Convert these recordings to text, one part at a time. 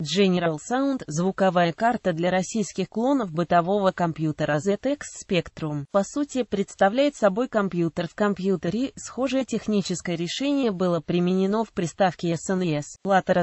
General Sound – звуковая карта для российских клонов бытового компьютера ZX Spectrum. По сути, представляет собой компьютер в компьютере. Схожее техническое решение было применено в приставке SNES. E Плата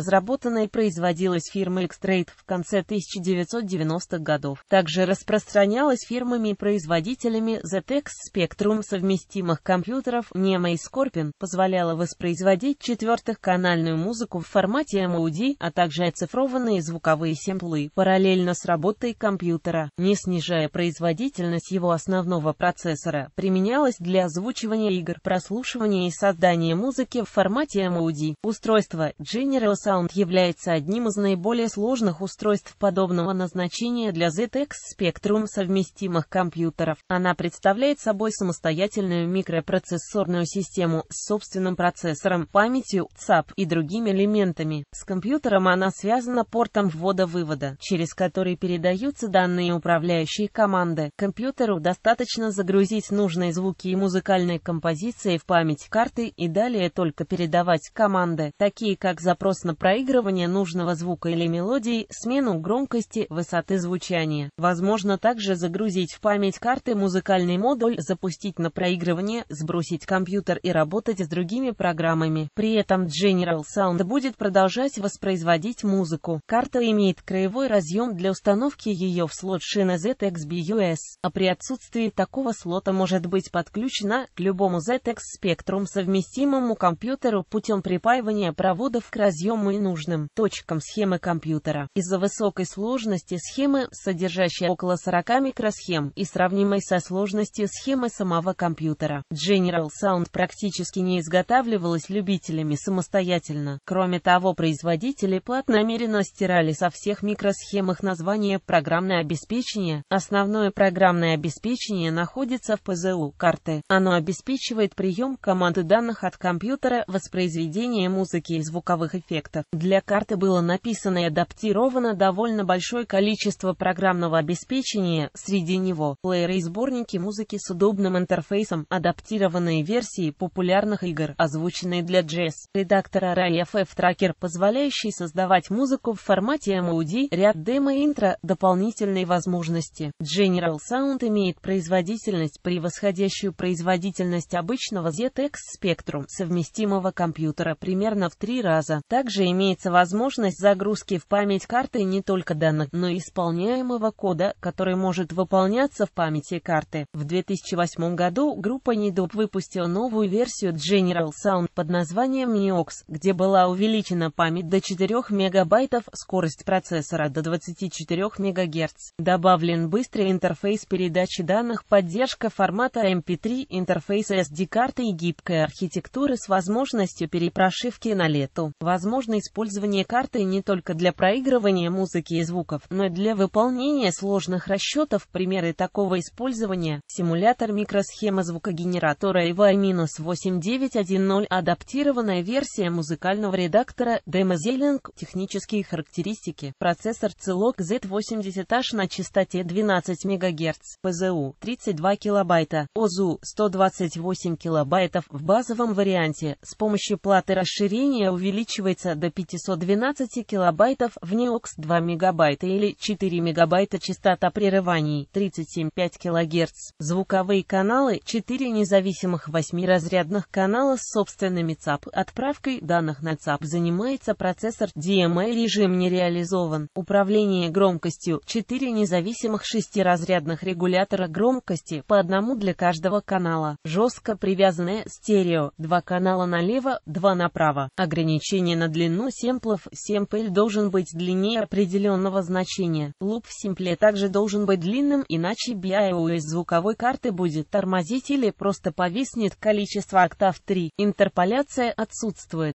и производилась фирмой Xtrade в конце 1990-х годов. Также распространялась фирмами-производителями ZX Spectrum совместимых компьютеров NEMA и Scorpion, позволяла воспроизводить четвертых канальную музыку в формате MOD, а также оцифровку отфильтрованные звуковые сэмплы параллельно с работой компьютера, не снижая производительность его основного процессора, применялась для озвучивания игр, прослушивания и создания музыки в формате MOD. Устройство General Sound является одним из наиболее сложных устройств подобного назначения для ZX Spectrum совместимых компьютеров. Она представляет собой самостоятельную микропроцессорную систему с собственным процессором, памятью, ЦАП и другими элементами. С компьютером она связана подобно портам ввода-вывода, через которые передаются данные управляющей команды. Компьютеру достаточно загрузить нужные звуки и музыкальные композиции в память карты и далее только передавать команды, такие как запрос на проигрывание нужного звука или мелодии, смену громкости, высоты звучания. Возможно также загрузить в память карты музыкальный модуль, запустить на проигрывание, сбросить компьютер и работать с другими программами. При этом General Sound будет продолжать воспроизводить музыку установку. Карта имеет краевой разъем для установки ее в слот шины ZX-BUS, а при отсутствии такого слота может быть подключена к любому ZX Spectrum совместимому компьютеру путем припаивания проводов к разъему и нужным точкам схемы компьютера. Из-за высокой сложности схемы, содержащей около 40 микросхем и сравнимой со сложностью схемы самого компьютера, General Sound практически не изготавливалась любителями самостоятельно. Кроме того, производители плат намеренно давно стирали со всех микросхемах название «программное обеспечение». Основное программное обеспечение находится в ПЗУ карты. Оно обеспечивает прием команды данных от компьютера, воспроизведение музыки и звуковых эффектов. Для карты было написано и адаптировано довольно большое количество программного обеспечения, среди него плееры и сборники музыки с удобным интерфейсом, адаптированные версии популярных игр, озвученные для JS, редактора RAI FF Tracker, позволяющий создавать музыку поддержку в формате MOD, ряд демо-интро, дополнительные возможности. General Sound имеет производительность, превосходящую производительность обычного ZX Spectrum, совместимого компьютера, примерно в три раза. Также имеется возможность загрузки в память карты не только данных, но и исполняемого кода, который может выполняться в памяти карты. В 2008 году группа Недоп выпустила новую версию General Sound под названием Neox, где была увеличена память до 4 мегабайт вольтов, скорость процессора до 24 МГц. Добавлен быстрый интерфейс передачи данных, поддержка формата MP3, эм интерфейс SD-карты и гибкая архитектура с возможностью перепрошивки на лету. Возможно использование карты не только для проигрывания музыки и звуков, но и для выполнения сложных расчетов. Примеры такого использования. Симулятор микросхемы звукогенератора EVI-8910 адаптированная версия музыкального редактора Demo Zeeling, технический характеристики. Процессор CELOC Z80H на частоте 12 МГц, ПЗУ 32 кБ, ОЗУ 128 кБ в базовом варианте. С помощью платы расширения увеличивается до 512 кБ в NEOX 2 МБ или 4 МБ частота прерываний 37,5 кГц. Звуковые каналы 4 независимых 8-разрядных канала с собственными ЦАП. Отправкой данных на ЦАП занимается процессор DMA режим не реализован. Управление громкостью. 4 независимых шестиразрядных регулятора громкости, по одному для каждого канала. Жестко привязанное стерео. Два канала налево, два направо. Ограничение на длину семплов. Семпль должен быть длиннее определенного значения. Луп в семпле также должен быть длинным, иначе BIOS звуковой карты будет тормозить или просто повиснет количество октав 3. Интерполяция отсутствует.